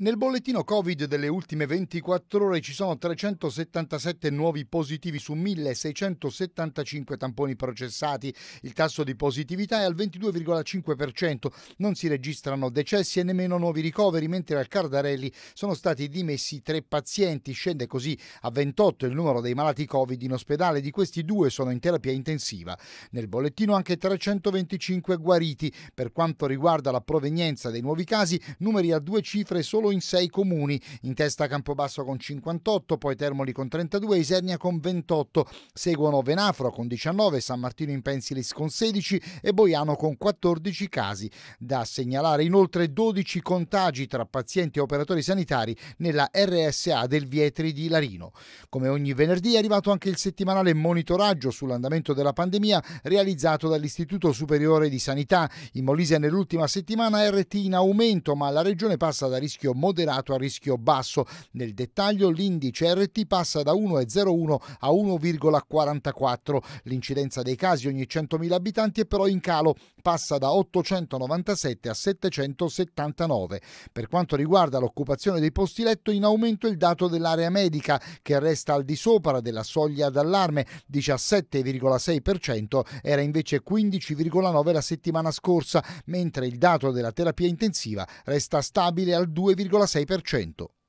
Nel bollettino Covid delle ultime 24 ore ci sono 377 nuovi positivi su 1675 tamponi processati. Il tasso di positività è al 22,5%. Non si registrano decessi e nemmeno nuovi ricoveri, mentre al Cardarelli sono stati dimessi tre pazienti. Scende così a 28 il numero dei malati Covid in ospedale, di questi due sono in terapia intensiva. Nel bollettino anche 325 guariti. Per quanto riguarda la provenienza dei nuovi casi, numeri a due cifre solo in sei comuni, in testa Campobasso con 58, poi Termoli con 32, Isernia con 28, seguono Venafro con 19, San Martino in Pensilis con 16 e Boiano con 14 casi. Da segnalare inoltre 12 contagi tra pazienti e operatori sanitari nella RSA del Vietri di Larino. Come ogni venerdì è arrivato anche il settimanale monitoraggio sull'andamento della pandemia realizzato dall'Istituto Superiore di Sanità. In Molise nell'ultima settimana RT in aumento, ma la regione passa da rischio moderato a rischio basso. Nel dettaglio l'indice RT passa da 1,01 a 1,44. L'incidenza dei casi ogni 100.000 abitanti è però in calo, passa da 897 a 779. Per quanto riguarda l'occupazione dei posti letto, in aumento il dato dell'area medica che resta al di sopra della soglia d'allarme 17,6% era invece 15,9 la settimana scorsa, mentre il dato della terapia intensiva resta stabile al 2,5%. 2,6%.